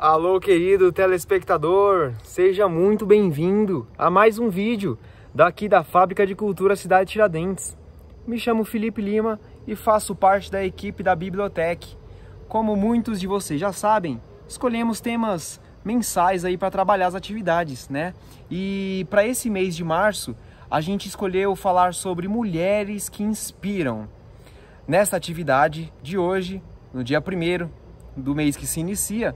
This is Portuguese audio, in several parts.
Alô, querido telespectador, seja muito bem-vindo a mais um vídeo daqui da Fábrica de Cultura Cidade Tiradentes. Me chamo Felipe Lima e faço parte da equipe da Biblioteca. Como muitos de vocês já sabem, escolhemos temas mensais aí para trabalhar as atividades, né? E para esse mês de março, a gente escolheu falar sobre mulheres que inspiram. Nesta atividade de hoje, no dia 1 do mês que se inicia,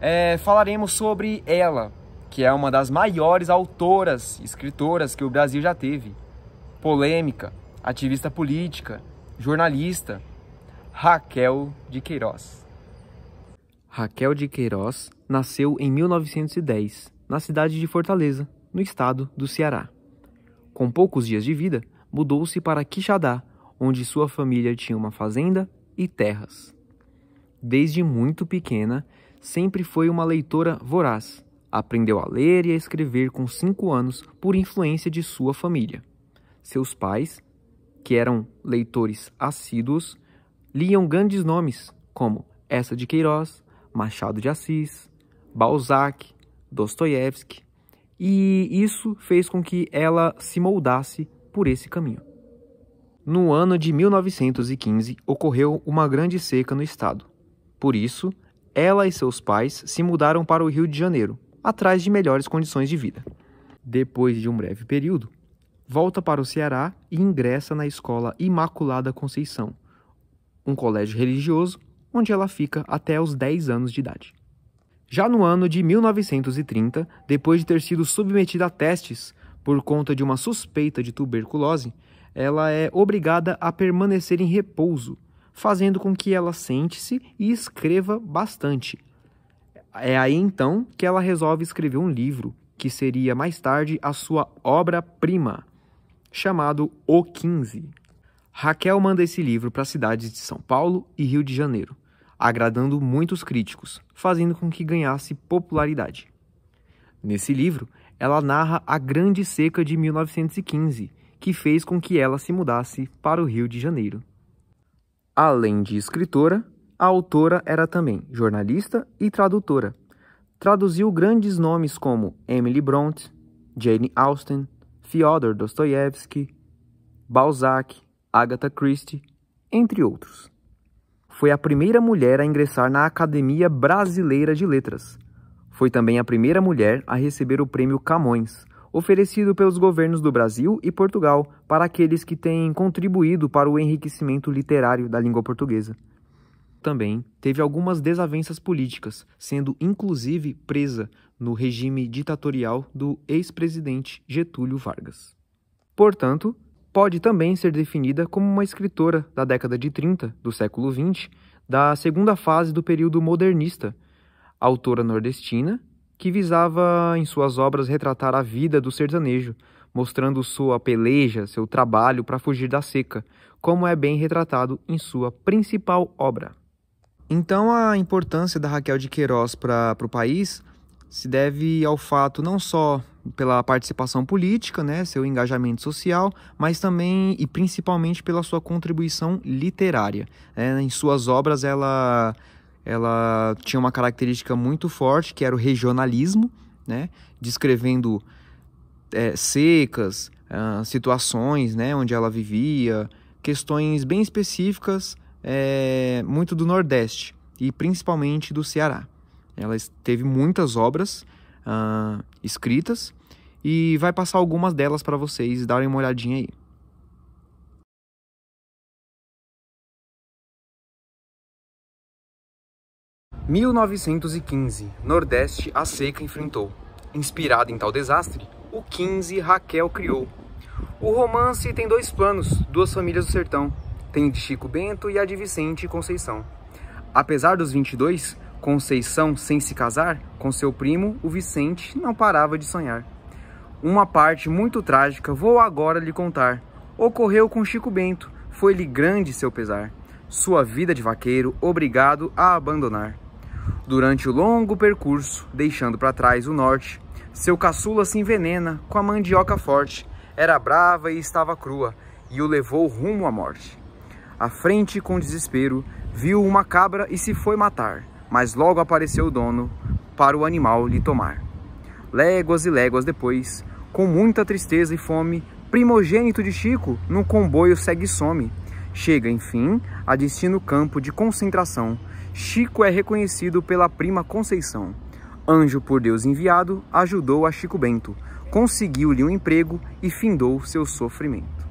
é, falaremos sobre ela, que é uma das maiores autoras, escritoras que o Brasil já teve. Polêmica, ativista política, jornalista, Raquel de Queiroz. Raquel de Queiroz nasceu em 1910, na cidade de Fortaleza, no estado do Ceará. Com poucos dias de vida, mudou-se para Quixadá, onde sua família tinha uma fazenda e terras. Desde muito pequena, sempre foi uma leitora voraz. Aprendeu a ler e a escrever com cinco anos por influência de sua família. Seus pais, que eram leitores assíduos, liam grandes nomes como Essa de Queiroz, Machado de Assis, Balzac, Dostoiévski, e isso fez com que ela se moldasse por esse caminho. No ano de 1915 ocorreu uma grande seca no estado. Por isso, ela e seus pais se mudaram para o Rio de Janeiro, atrás de melhores condições de vida. Depois de um breve período, volta para o Ceará e ingressa na escola Imaculada Conceição, um colégio religioso onde ela fica até os 10 anos de idade. Já no ano de 1930, depois de ter sido submetida a testes por conta de uma suspeita de tuberculose, ela é obrigada a permanecer em repouso fazendo com que ela sente-se e escreva bastante. É aí então que ela resolve escrever um livro, que seria mais tarde a sua obra-prima, chamado O 15. Raquel manda esse livro para as cidades de São Paulo e Rio de Janeiro, agradando muitos críticos, fazendo com que ganhasse popularidade. Nesse livro, ela narra a grande seca de 1915, que fez com que ela se mudasse para o Rio de Janeiro. Além de escritora, a autora era também jornalista e tradutora. Traduziu grandes nomes como Emily Brontë, Jane Austen, Fyodor Dostoevsky, Balzac, Agatha Christie, entre outros. Foi a primeira mulher a ingressar na Academia Brasileira de Letras. Foi também a primeira mulher a receber o Prêmio Camões, oferecido pelos governos do Brasil e Portugal para aqueles que têm contribuído para o enriquecimento literário da língua portuguesa. Também teve algumas desavenças políticas, sendo inclusive presa no regime ditatorial do ex-presidente Getúlio Vargas. Portanto, pode também ser definida como uma escritora da década de 30 do século XX, da segunda fase do período modernista, autora nordestina que visava em suas obras retratar a vida do sertanejo, mostrando sua peleja, seu trabalho para fugir da seca, como é bem retratado em sua principal obra. Então, a importância da Raquel de Queiroz para o país se deve ao fato não só pela participação política, né, seu engajamento social, mas também e principalmente pela sua contribuição literária. É, em suas obras, ela ela tinha uma característica muito forte que era o regionalismo, né? descrevendo é, secas, uh, situações né? onde ela vivia, questões bem específicas, é, muito do Nordeste e principalmente do Ceará. Ela teve muitas obras uh, escritas e vai passar algumas delas para vocês darem uma olhadinha aí. 1915, Nordeste a seca enfrentou. Inspirada em tal desastre, o 15 Raquel criou. O romance tem dois planos, duas famílias do sertão. Tem de Chico Bento e a de Vicente e Conceição. Apesar dos 22, Conceição, sem se casar, com seu primo, o Vicente, não parava de sonhar. Uma parte muito trágica vou agora lhe contar. Ocorreu com Chico Bento, foi-lhe grande seu pesar. Sua vida de vaqueiro, obrigado a abandonar. Durante o longo percurso, deixando para trás o norte, seu caçula se envenena com a mandioca forte. Era brava e estava crua, e o levou rumo à morte. À frente, com desespero, viu uma cabra e se foi matar, mas logo apareceu o dono para o animal lhe tomar. Léguas e léguas depois, com muita tristeza e fome, primogênito de Chico, num comboio segue e some. Chega, enfim, a destino campo de concentração. Chico é reconhecido pela prima Conceição. Anjo por Deus enviado, ajudou a Chico Bento, conseguiu-lhe um emprego e findou seu sofrimento.